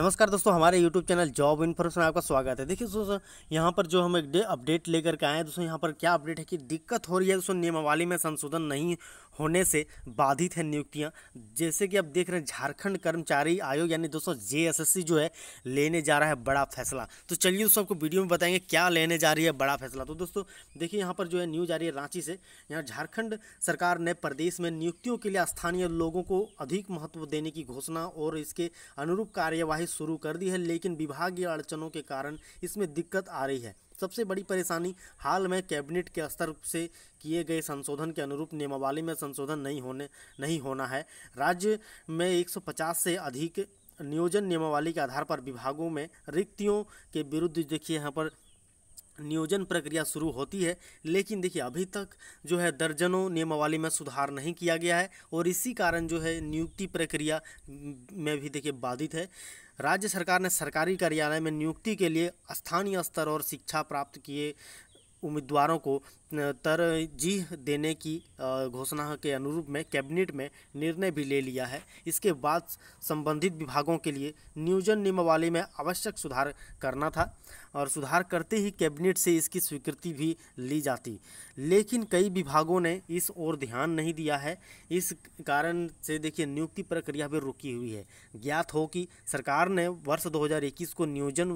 नमस्कार दोस्तों हमारे YouTube चैनल जॉब इन्फॉर्मेशन आपका स्वागत है देखिए दोस्तों यहाँ पर जो हम एक अपडेट लेकर के आए हैं दोस्तों यहाँ पर क्या अपडेट है कि दिक्कत हो रही है दोस्तों नियमावली में संशोधन नहीं होने से बाधित है नियुक्तियाँ जैसे कि आप देख रहे हैं झारखंड कर्मचारी आयोग यानी दोस्तों जे जो है लेने जा रहा है बड़ा फैसला तो चलिए दोस्तों आपको वीडियो में बताएंगे क्या लेने जा रही है बड़ा फैसला तो दोस्तों देखिए यहाँ पर जो है न्यूज आ रही है रांची से यहाँ झारखंड सरकार ने प्रदेश में नियुक्तियों के लिए स्थानीय लोगों को अधिक महत्व देने की घोषणा और इसके अनुरूप कार्यवाही शुरू कर दी है लेकिन विभागीय अड़चनों के कारण इसमें दिक्कत आ रही है सबसे बड़ी परेशानी हाल में कैबिनेट के स्तर से किए गए संशोधन के अनुरूप नियमावली में संशोधन नहीं होने नहीं होना है राज्य में 150 से अधिक नियोजन नियमावली के आधार पर विभागों में रिक्तियों के विरुद्ध देखिए यहाँ पर नियोजन प्रक्रिया शुरू होती है लेकिन देखिए अभी तक जो है दर्जनों नियमावली में सुधार नहीं किया गया है और इसी कारण जो है नियुक्ति प्रक्रिया में भी देखिए बाधित है राज्य सरकार ने सरकारी कार्यालय में नियुक्ति के लिए स्थानीय स्तर और शिक्षा प्राप्त किए उम्मीदवारों को तरजीह देने की घोषणा के अनुरूप में कैबिनेट में निर्णय भी ले लिया है इसके बाद संबंधित विभागों के लिए नियोजन नियमावली में आवश्यक सुधार करना था और सुधार करते ही कैबिनेट से इसकी स्वीकृति भी ली जाती लेकिन कई विभागों ने इस ओर ध्यान नहीं दिया है इस कारण से देखिए नियुक्ति प्रक्रिया भी रुकी हुई है ज्ञात हो कि सरकार ने वर्ष 2021 को नियोजन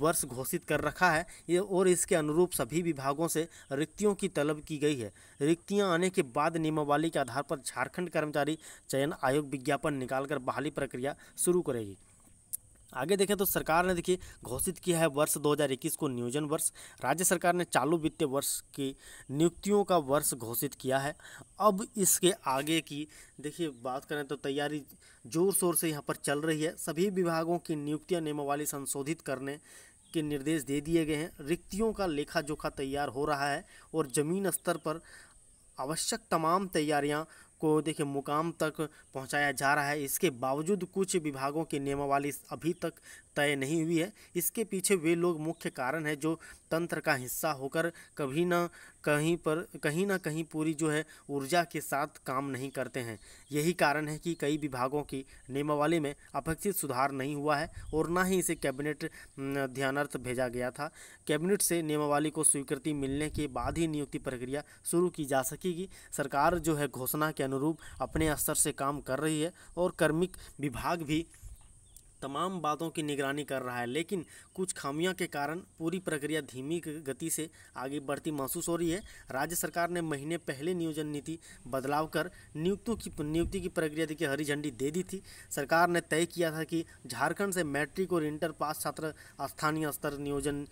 वर्ष घोषित कर रखा है और इसके अनुरूप सभी विभागों से रिक्तियों की तलब की गई है रिक्तियां आने के बाद नियमावली के आधार पर झारखंड कर्मचारी चयन आयोग विज्ञापन निकालकर बहाली प्रक्रिया शुरू करेगी आगे देखें तो सरकार ने देखिए घोषित किया है वर्ष 2021 को नियोजन वर्ष राज्य सरकार ने चालू वित्तीय वर्ष की नियुक्तियों का वर्ष घोषित किया है अब इसके आगे की देखिए बात करें तो तैयारी जोर शोर से यहाँ पर चल रही है सभी विभागों की नियुक्तियाँ नियमावली संशोधित करने के निर्देश दे दिए गए हैं रिक्तियों का लेखा जोखा तैयार हो रहा है और ज़मीन स्तर पर आवश्यक तमाम तैयारियाँ को देखिए मुकाम तक पहुंचाया जा रहा है इसके बावजूद कुछ विभागों की नियमावली अभी तक तय नहीं हुई है इसके पीछे वे लोग मुख्य कारण है जो तंत्र का हिस्सा होकर कभी न कहीं पर कहीं ना कहीं पूरी जो है ऊर्जा के साथ काम नहीं करते हैं यही कारण है कि कई विभागों की नियमावली में अपेक्षित सुधार नहीं हुआ है और ना ही इसे कैबिनेट ध्यानार्थ भेजा गया था कैबिनेट से नियमावली को स्वीकृति मिलने के बाद ही नियुक्ति प्रक्रिया शुरू की जा सकेगी सरकार जो है घोषणा के अनुरूप अपने स्तर से काम कर रही है और कर्मिक विभाग भी तमाम बातों की निगरानी कर रहा है लेकिन कुछ खामियों के कारण पूरी प्रक्रिया धीमी गति से आगे बढ़ती महसूस हो रही है राज्य सरकार ने महीने पहले नियोजन नीति बदलाव कर नियुक्तों की नियुक्ति की प्रक्रिया देखिए हरी झंडी दे दी थी सरकार ने तय किया था कि झारखंड से मैट्रिक और इंटर पास छात्र स्थानीय स्तर नियोजन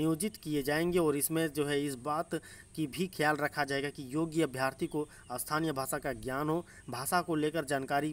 नियोजित किए जाएंगे और इसमें जो है इस बात की भी ख्याल रखा जाएगा कि योग्य अभ्यर्थी को स्थानीय भाषा का ज्ञान हो भाषा को लेकर जानकारी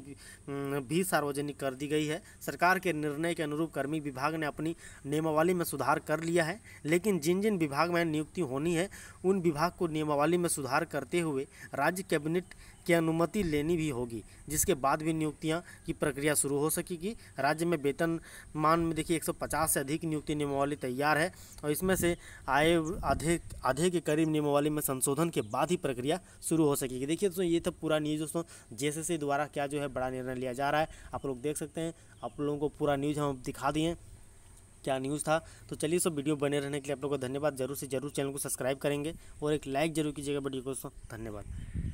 भी सार्वजनिक कर दी गई है सरकार सरकार के निर्णय के अनुरूप कर्मी विभाग ने अपनी नियमावली में सुधार कर लिया है लेकिन जिन जिन विभाग में नियुक्ति होनी है उन विभाग को नियमावली में सुधार करते हुए राज्य कैबिनेट की अनुमति लेनी भी होगी जिसके बाद भी नियुक्तियां की प्रक्रिया शुरू हो सकेगी राज्य में वेतन मान में देखिए 150 से अधिक नियुक्ति नियमावली तैयार है और इसमें से आए आधे आधे के करीब नियमावली में संशोधन के बाद ही प्रक्रिया शुरू हो सकेगी देखिए दोस्तों ये तो पूरा न्यूज़ दोस्तों से द्वारा क्या जो है बड़ा निर्णय लिया जा रहा है आप लोग देख सकते हैं आप लोग लोगों को पूरा न्यूज़ हम दिखा दिए क्या न्यूज़ था तो चलिए सब वीडियो बने रहने के लिए आप लोगों को धन्यवाद जरूर से जरूर चैनल को सब्सक्राइब करेंगे और एक लाइक जरूर कीजिएगा वीडियो को धन्यवाद